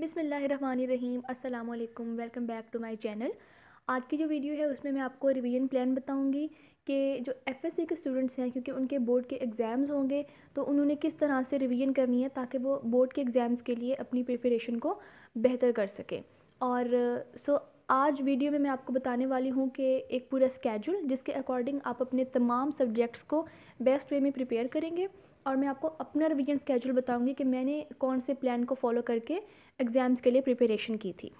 बिसमीम अल्लाम welcome back to my channel आज की जो वीडियो है उसमें मैं आपको रिवीजन प्लान बताऊंगी कि जो एफएससी के स्टूडेंट्स हैं क्योंकि उनके बोर्ड के एग्ज़ाम्स होंगे तो उन्होंने किस तरह से रिवीजन करनी है ताकि वो बोर्ड के एग्ज़ाम्स के लिए अपनी प्रिपरेशन को बेहतर कर सकें और सो आज वीडियो में मैं आपको बताने वाली हूँ कि एक पूरा स्केड्यूल जिसके अकॉर्डिंग आप अपने तमाम सब्जेक्ट्स को बेस्ट वे में प्रिपेयर करेंगे और मैं आपको अपना रिविजन स्केजूल बताऊँगी कि मैंने कौन से प्लान को फॉलो करके एग्ज़ाम्स के लिए प्रिपरेशन की थी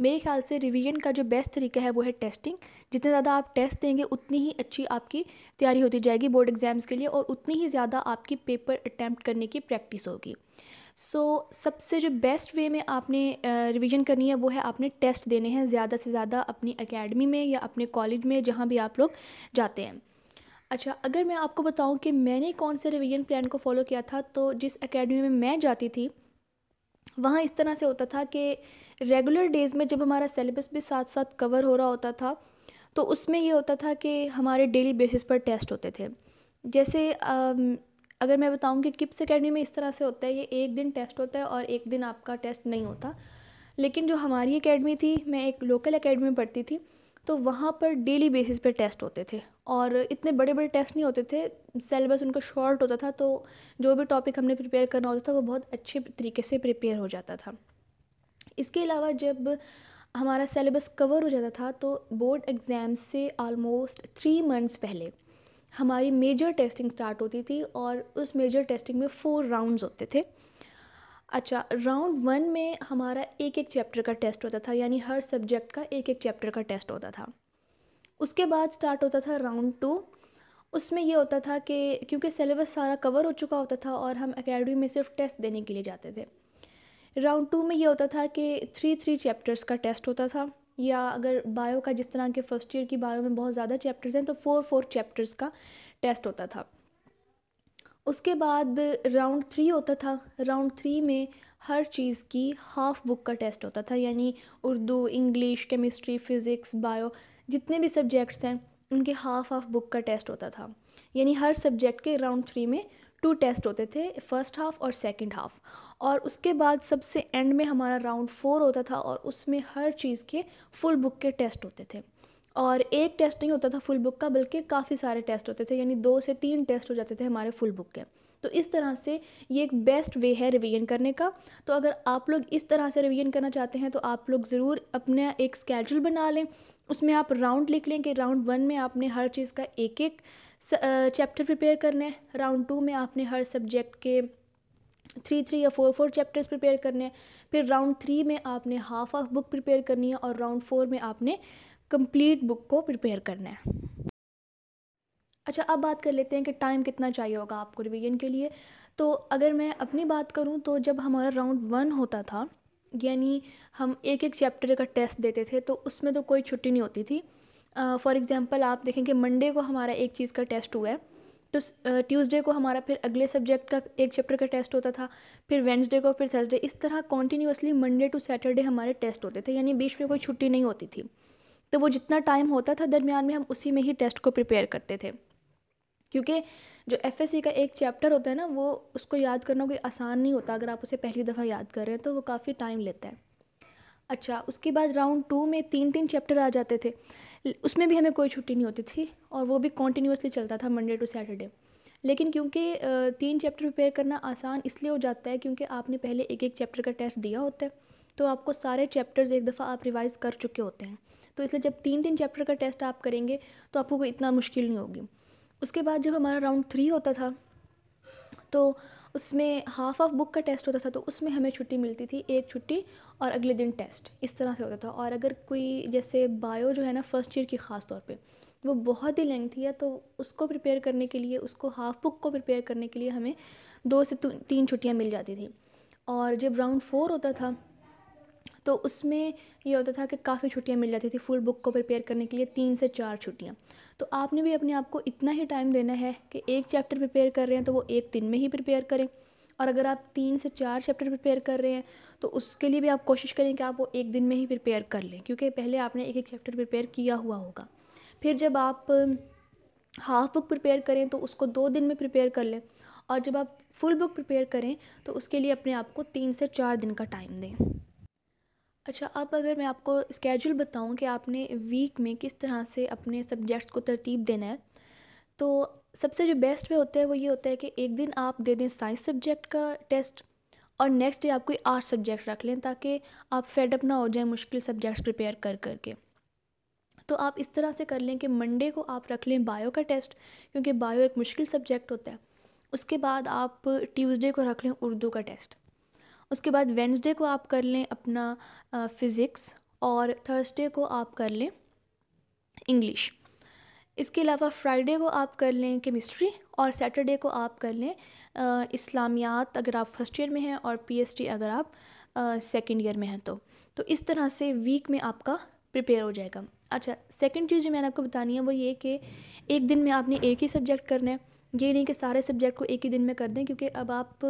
मेरे ख्याल से रिवीजन का जो बेस्ट तरीका है वो है टेस्टिंग जितने ज़्यादा आप टेस्ट देंगे उतनी ही अच्छी आपकी तैयारी होती जाएगी बोर्ड एग्ज़ाम्स के लिए और उतनी ही ज़्यादा आपकी पेपर अटैम्प्ट करने की प्रैक्टिस होगी सो so, सबसे जो बेस्ट वे में आपने रिवीजन करनी है वो है आपने टेस्ट देने हैं ज़्यादा से ज़्यादा अपनी अकेडमी में या अपने कॉलेज में जहाँ भी आप लोग जाते हैं अच्छा अगर मैं आपको बताऊं कि मैंने कौन से रिवीजन प्लान को फॉलो किया था तो जिस एकेडमी में मैं जाती थी वहाँ इस तरह से होता था कि रेगुलर डेज़ में जब हमारा सेलेबस भी साथ साथ कवर हो रहा होता था तो उसमें ये होता था कि हमारे डेली बेसिस पर टेस्ट होते थे जैसे अगर मैं बताऊँ कि किप्स अकेडमी में इस तरह से होता है ये एक दिन टेस्ट होता है और एक दिन आपका टेस्ट नहीं होता लेकिन जो हमारी अकेडमी थी मैं एक लोकल अकेडमी में पढ़ती थी तो वहाँ पर डेली बेसिस पे टेस्ट होते थे और इतने बड़े बड़े टेस्ट नहीं होते थे सेलेबस उनका शॉर्ट होता था तो जो भी टॉपिक हमने प्रिपेयर करना होता था वो बहुत अच्छे तरीके से प्रिपेयर हो जाता था इसके अलावा जब हमारा सेलेबस कवर हो जाता था तो बोर्ड एग्ज़ाम से आलमोस्ट थ्री मंथ्स पहले हमारी मेजर टेस्टिंग स्टार्ट होती थी और उस मेजर टेस्टिंग में फ़ोर राउंड्स होते थे अच्छा राउंड वन में हमारा एक एक चैप्टर का टेस्ट होता था यानी हर सब्जेक्ट का एक एक चैप्टर का टेस्ट होता था उसके बाद स्टार्ट होता था राउंड टू उसमें ये होता था कि क्योंकि सिलेबस सारा कवर हो चुका होता था और हम अकेडमी में सिर्फ टेस्ट देने के लिए जाते थे राउंड टू में ये होता था कि थ्री थ्री चैप्टर्स का टेस्ट होता था या अगर बायो का जिस तरह के फर्स्ट ईयर की बायो में बहुत ज़्यादा चैप्टर्स हैं तो फ़ोर फोर चैप्टर्स का टेस्ट होता था उसके बाद राउंड थ्री होता था राउंड थ्री में हर चीज़ की हाफ़ बुक का टेस्ट होता था यानी Urdu English chemistry physics bio जितने भी सब्जेक्ट्स हैं उनके हाफ़ हाफ़ बुक का टेस्ट होता था यानी हर सब्जेक्ट के राउंड थ्री में टू टेस्ट होते थे फ़र्स्ट हाफ़ और सेकंड हाफ़ और उसके बाद सबसे एंड में हमारा राउंड फोर होता था और उसमें हर चीज़ के फुल बुक के टेस्ट होते थे और एक टेस्ट नहीं होता था फुल बुक का बल्कि काफ़ी सारे टेस्ट होते थे यानी दो से तीन टेस्ट हो जाते थे हमारे फुल बुक के तो इस तरह से ये एक बेस्ट वे है रिवीजन करने का तो अगर आप लोग इस तरह से रिवीजन करना चाहते हैं तो आप लोग ज़रूर अपना एक स्केड्यूल बना लें उसमें आप राउंड लिख लें कि राउंड वन में आपने हर चीज़ का एक एक चैप्टर प्रिपेयर करना है राउंड टू में आपने हर सब्जेक्ट के थ्री थ्री या फोर फोर चैप्टर्स प्रिपेयर करने हैं फिर राउंड थ्री में आपने हाफ ऑफ बुक प्रिपेयर करनी है और राउंड फोर में आपने कंप्लीट बुक को प्रिपेयर करना है अच्छा अब बात कर लेते हैं कि टाइम कितना चाहिए होगा आपको रिवीजन के लिए तो अगर मैं अपनी बात करूं तो जब हमारा राउंड वन होता था यानी हम एक एक चैप्टर का टेस्ट देते थे तो उसमें तो कोई छुट्टी नहीं होती थी फॉर uh, एग्ज़ाम्पल आप देखें कि मंडे को हमारा एक चीज़ का टेस्ट हुआ है तो ट्यूसडे को हमारा फिर अगले सब्जेक्ट का एक चैप्टर का टेस्ट होता था फिर वेंसडे को फिर थर्सडे इस तरह कॉन्टीन्यूसली मंडे टू सैटरडे हमारे टेस्ट होते थे यानी बीच में कोई छुट्टी नहीं होती थी तो वो जितना टाइम होता था दरमियान में हम उसी में ही टेस्ट को प्रिपेयर करते थे क्योंकि जो एफ का एक चैप्टर होता है ना वो उसको याद करना कोई आसान नहीं होता अगर आप उसे पहली दफ़ा याद कर रहे हैं तो वो काफ़ी टाइम लेता है अच्छा उसके बाद राउंड टू में तीन तीन चैप्टर आ जाते थे उसमें भी हमें कोई छुट्टी नहीं होती थी और वो भी कॉन्टीन्यूसली चलता था मंडे टू सैटरडे लेकिन क्योंकि तीन चैप्टर प्रिपेयर करना आसान इसलिए हो जाता है क्योंकि आपने पहले एक एक चैप्टर का टेस्ट दिया होता है तो आपको सारे चैप्टर्स एक दफ़ा आप रिवाइज़ कर चुके होते हैं तो इसलिए जब तीन तीन चैप्टर का टेस्ट आप करेंगे तो आपको कोई इतना मुश्किल नहीं होगी उसके बाद जब हमारा राउंड थ्री होता था तो उसमें हाफ ऑफ बुक का टेस्ट होता था तो उसमें हमें छुट्टी मिलती थी एक छुट्टी और अगले दिन टेस्ट इस तरह से होता था और अगर कोई जैसे बायो जो है ना फर्स्ट ईयर की ख़ास तौर पे वो बहुत ही लेंथी है तो उसको प्रिपेयर करने के लिए उसको हाफ बुक को प्रिपेयर करने के लिए हमें दो से तीन छुट्टियाँ मिल जाती थी और जब राउंड फोर होता था तो उसमें ये होता था कि काफ़ी छुट्टियाँ मिल जाती थी फुल बुक को प्रिपेयर करने के लिए तीन से चार छुट्टियाँ तो आपने भी अपने आप को इतना ही टाइम देना है कि एक चैप्टर प्रिपेयर कर रहे हैं तो वो एक दिन में ही प्रिपेयर करें और अगर आप तीन से चार चैप्टर प्रिपेयर कर रहे हैं तो उसके लिए भी आप कोशिश करें कि आप वो एक दिन में ही प्रिपेयर कर लें क्योंकि पहले आपने एक एक चैप्टर प्रिपेयर किया हुआ होगा फिर जब आप हाफ बुक प्रिपेयर करें तो उसको दो दिन में प्रिपेयर कर लें और जब आप फुल बुक प्रिपेयर करें तो उसके लिए अपने आप को तीन से चार दिन का टाइम दें अच्छा अब अगर मैं आपको स्केड्यूल बताऊं कि आपने वीक में किस तरह से अपने सब्जेक्ट्स को तरतीब देना है तो सबसे जो बेस्ट वे होता है वो ये होता है कि एक दिन आप दे दें साइंस सब्जेक्ट का टेस्ट और नेक्स्ट डे आप कोई आर्ट सब्जेक्ट रख लें ताकि आप फेडअप ना हो जाए मुश्किल सब्जेक्ट्स प्रिपेयर कर करके तो आप इस तरह से कर लें कि मंडे को आप रख लें बायो का टेस्ट क्योंकि बायो एक मुश्किल सब्जेक्ट होता है उसके बाद आप ट्यूसडे को रख लें उर्दू का टेस्ट उसके बाद वेंसडे को आप कर लें अपना फिज़िक्स और थर्सडे को आप कर लें इंग्लिश इसके अलावा फ्राइडे को आप कर लें केमिस्ट्री और सैटरडे को आप कर लें इस्लामियात अगर आप फर्स्ट ईयर में हैं और पीएसटी अगर आप सेकंड ईयर में हैं तो तो इस तरह से वीक में आपका प्रिपेयर हो जाएगा अच्छा सेकंड चीज़ जो मैंने आपको बतानी है वो ये कि एक दिन में आपने एक ही सब्जेक्ट करना है ये नहीं कि सारे सब्जेक्ट को एक ही दिन में कर दें क्योंकि अब आप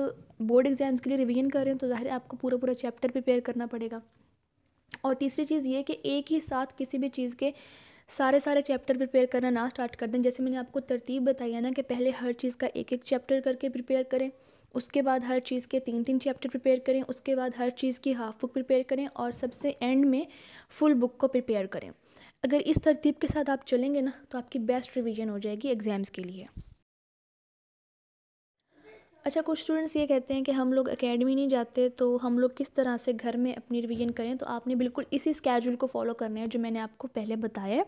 बोर्ड एग्ज़ाम्स के लिए रिवीजन कर रहे हैं तो ज़ाहिर आपको पूरा पूरा चैप्टर प्रिपेयर करना पड़ेगा और तीसरी चीज़ ये कि एक ही साथ किसी भी चीज़ के सारे सारे चैप्टर प्रिपेयर करना ना स्टार्ट कर दें जैसे मैंने आपको तरतीब बताई है ना कि पहले हर चीज़ का एक एक चैप्टर करके प्रिपेयर करें उसके बाद हर चीज़ के तीन तीन चैप्टर प्रिपेयर करें उसके बाद हर चीज़ की हाफ बुक प्रिपेयर करें और सबसे एंड में फुल बुक को प्रिपेयर करें अगर इस तरतीब के साथ आप चलेंगे ना तो आपकी बेस्ट रिवीजन हो जाएगी एग्ज़ाम्स के लिए अच्छा कुछ स्टूडेंट्स ये कहते हैं कि हम लोग एकेडमी नहीं जाते तो हम लोग किस तरह से घर में अपनी रिवीजन करें तो आपने बिल्कुल इसी स्केड्यूल को फॉलो करना है जो मैंने आपको पहले बताया है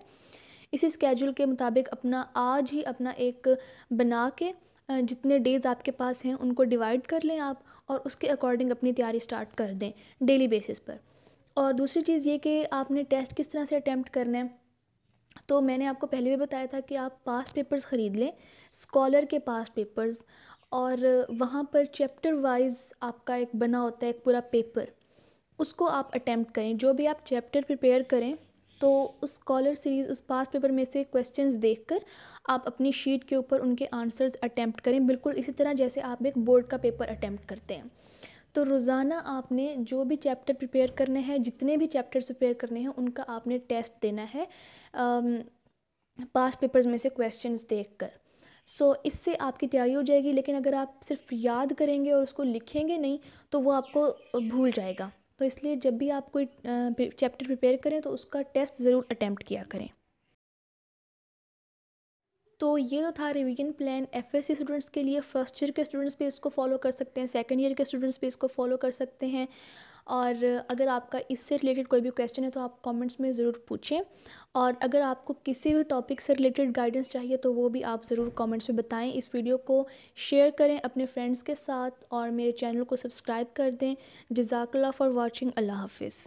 इसी स्केड्यूल के मुताबिक अपना आज ही अपना एक बना के जितने डेज़ आपके पास हैं उनको डिवाइड कर लें आप और उसके अकॉर्डिंग अपनी तैयारी स्टार्ट कर दें डेली बेसिस पर और दूसरी चीज़ ये कि आपने टेस्ट किस तरह से अटैम्प्ट करना है तो मैंने आपको पहले भी बताया था कि आप पास पेपर्स ख़रीद लें स्कॉलर के पास पेपर्स और वहाँ पर चैप्टर वाइज आपका एक बना होता है एक पूरा पेपर उसको आप अटैम्प्ट करें जो भी आप चैप्टर प्रिपेयर करें तो उस कॉलर सीरीज़ उस पास पेपर में से क्वेश्चंस देखकर आप अपनी शीट के ऊपर उनके आंसर्स अटैम्प्ट करें बिल्कुल इसी तरह जैसे आप एक बोर्ड का पेपर अटैम्प्ट करते हैं तो रोज़ाना आपने जो भी चैप्टर प्रिपेयर करने हैं जितने भी चैप्टर्स प्रिपेयर करने हैं उनका आपने टेस्ट देना है पास पेपर्स में से क्वेश्चंस देखकर सो so, इससे आपकी तैयारी हो जाएगी लेकिन अगर आप सिर्फ याद करेंगे और उसको लिखेंगे नहीं तो वो आपको भूल जाएगा तो इसलिए जब भी आप कोई चैप्टर प्रिपेयर करें तो उसका टेस्ट ज़रूर अटैम्प्ट किया करें तो ये तो था revision plan F S students के लिए फर्स्ट ईयर के स्टूडेंट्स भी इसको फॉलो कर सकते हैं सेकेंड ईयर के स्टूडेंट्स भी इसको फॉलो कर सकते हैं और अगर आपका इससे रिलेटेड कोई भी क्वेश्चन है तो आप कमेंट्स में ज़रूर पूछें और अगर आपको किसी भी टॉपिक से रिलेटेड गाइडेंस चाहिए तो वो भी आप ज़रूर कमेंट्स में बताएं इस वीडियो को शेयर करें अपने फ्रेंड्स के साथ और मेरे चैनल को सब्सक्राइब कर दें जजाकला फॉर वॉचिंग अल्लाह हाफिज़